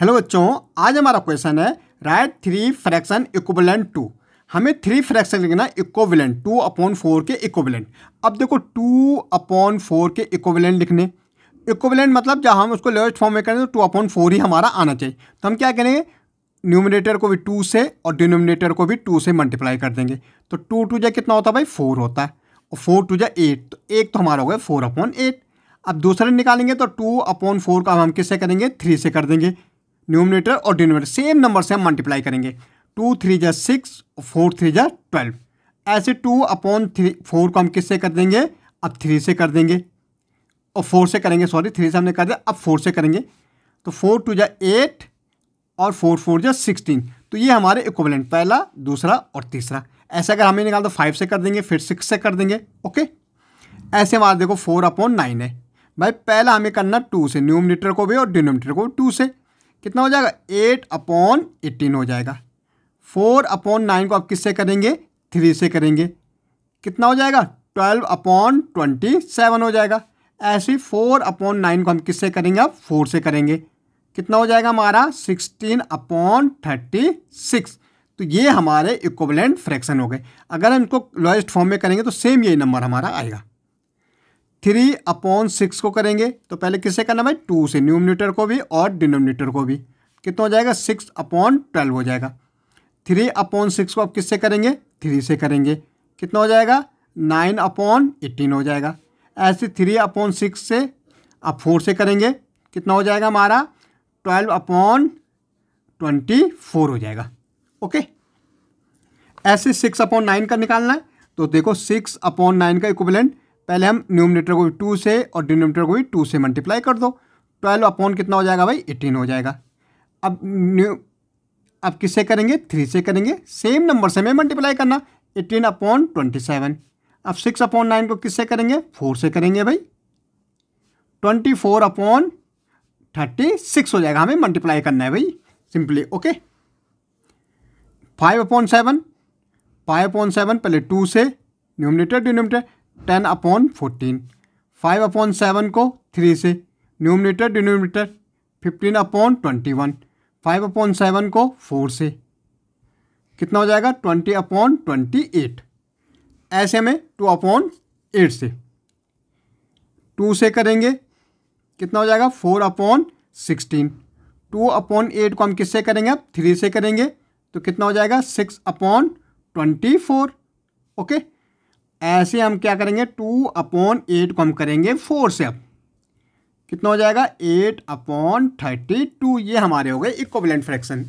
hello बच्चों आज हमारा क्वेश्चन है write three fraction equivalent to हमें थ्री फ्रैक्शन लिखना इक्वलेंट टू अपॉन फोर के इक्वलेंट अब देखो टू अपॉन फोर के इक्वलेंट लिखने इक्वलेंट मतलब जब हम उसको लोएस्ट फॉर्म में करें तो टू अपॉन फोर ही हमारा आना चाहिए तो हम क्या करेंगे न्यूमिनेटर को भी टू से और डिनोमिनेटर को भी टू से मल्टीप्लाई कर देंगे तो टू टू जै कितना होता है भाई फोर होता है और फोर टू जै एट तो एक तो हमारा हो गया फोर अपॉन एट अब दूसरे निकालेंगे तो टू अपॉन फोर का हम किससे करेंगे थ्री से कर देंगे न्यूमिनेटर और डिनोमिनेटर सेम नंबर से हम मल्टीप्लाई करेंगे टू थ्री जै सिक्स फोर थ्री जै ट्वेल्व ऐसे टू अपॉन थ्री फोर को हम किससे कर देंगे अब थ्री से कर देंगे और फोर से करेंगे सॉरी थ्री से हमने कर दिया अब फोर से करेंगे तो फोर टू जै एट और फोर फोर जै सिक्सटीन तो ये हमारे इक्वलेंट पहला दूसरा और तीसरा ऐसे अगर हमें निकाल तो फाइव से कर देंगे फिर सिक्स से कर देंगे ओके ऐसे हमारा देखो फोर अपॉन नाइन है भाई पहला हमें करना टू से न्यूमिनेटर को भी और डिनोमिनेटर को टू से कितना हो जाएगा एट अपॉन एटीन हो जाएगा फोर अपॉन नाइन को आप किससे करेंगे थ्री से करेंगे कितना हो जाएगा ट्वेल्व अपॉन ट्वेंटी सेवन हो जाएगा ऐसे ही फोर अपॉन नाइन को हम किससे करेंगे आप फोर से करेंगे कितना हो जाएगा हमारा सिक्सटीन अपॉन थर्टी सिक्स तो ये हमारे इक्वलेंट फ्रैक्शन हो गए अगर हम इनको लोएस्ट फॉर्म में करेंगे तो सेम यही नंबर हमारा आएगा थ्री अपॉन सिक्स को करेंगे तो पहले किससे करना भाई टू से न्यूमिनेटर को भी और डिनोमिनेटर को भी कितना हो जाएगा सिक्स अपॉन ट्वेल्व हो जाएगा थ्री अपॉन सिक्स को आप किससे करेंगे थ्री से करेंगे कितना हो जाएगा नाइन अपॉन एटीन हो जाएगा ऐसे थ्री अपॉन सिक्स से आप फोर से करेंगे कितना हो जाएगा हमारा ट्वेल्व अपॉन ट्वेंटी फोर हो जाएगा ओके ऐसे सिक्स अपॉन नाइन का निकालना है तो देखो सिक्स अपॉन नाइन का इक्वलेंट पहले हम न्यूमिनेटर को भी टू से और डिनोमीटर को भी टू से मल्टीप्लाई कर दो ट्वेल्व अपॉन कितना हो जाएगा भाई एटीन हो जाएगा अब न्यू अब किससे करेंगे थ्री से करेंगे सेम नंबर से हमें मल्टीप्लाई करना एटीन अपॉन ट्वेंटी सेवन अब सिक्स अपॉन नाइन को किससे करेंगे फोर से करेंगे भाई twenty four upon thirty six हो जाएगा हमें मल्टीप्लाई करना है भाई simply okay five upon seven five upon seven पहले टू से numerator denominator ten upon fourteen five upon seven को थ्री से numerator denominator fifteen upon twenty one five upon seven को फोर से कितना हो जाएगा ट्वेंटी अपॉन ट्वेंटी एट ऐसे में टू अपॉन एट से टू से करेंगे कितना हो जाएगा four upon sixteen two upon eight को हम किससे करेंगे आप थ्री से करेंगे तो कितना हो जाएगा six upon twenty four okay ऐसे हम क्या करेंगे टू अपॉन एट को हम करेंगे फोर से अब कितना हो जाएगा एट अपॉन थर्टी टू ये हमारे हो गए इक्वलेंट फ्रैक्शन